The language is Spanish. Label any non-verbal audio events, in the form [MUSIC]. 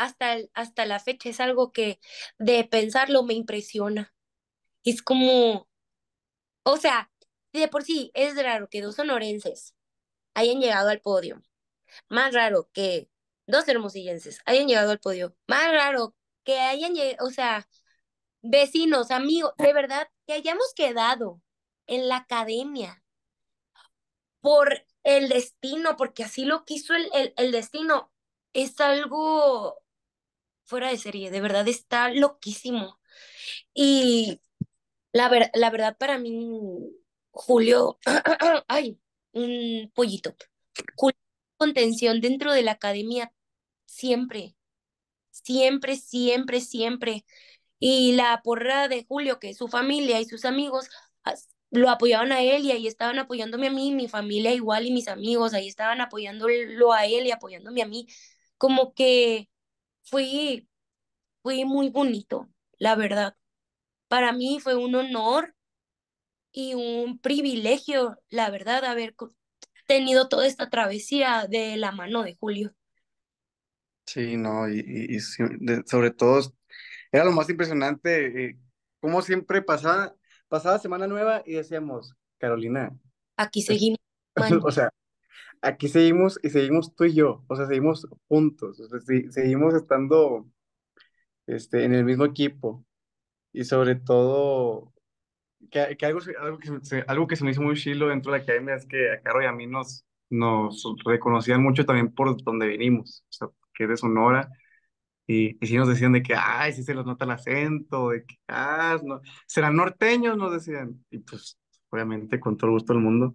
hasta, hasta la fecha es algo que de pensarlo me impresiona. Es como, o sea, de por sí es raro que dos sonorenses hayan llegado al podio. Más raro que dos hermosillenses hayan llegado al podio. Más raro que hayan llegado, o sea, vecinos, amigos, de verdad, que hayamos quedado en la academia por el destino, porque así lo quiso el, el destino, es algo fuera de serie, de verdad está loquísimo. Y la, la verdad para mí, Julio, [CLEARS THROAT] ay, un pollito, Julio, contención dentro de la academia, siempre, siempre, siempre, siempre. Y la porra de Julio, que su familia y sus amigos lo apoyaban a él y ahí estaban apoyándome a mí, mi familia igual y mis amigos, ahí estaban apoyándolo a él y apoyándome a mí. Como que fui fue muy bonito, la verdad. Para mí fue un honor y un privilegio, la verdad, haber tenido toda esta travesía de la mano de Julio. Sí, no, y, sobre todo era lo más impresionante, eh, como siempre pasaba, pasaba Semana Nueva y decíamos, Carolina. Aquí seguimos. [LAUGHS] o sea, aquí seguimos y seguimos tú y yo, o sea, seguimos juntos, o sea, seguimos estando este, en el mismo equipo. Y sobre todo, que, que algo, algo, que se, algo que se me hizo muy chilo dentro de la academia es que a Caro y a mí nos, nos reconocían mucho también por donde venimos, o sea, que es de Sonora. Y, y sí nos decían de que, ay, sí se los nota el acento, de que, ah, no, serán norteños, nos decían. Y pues, obviamente, con todo el gusto del mundo.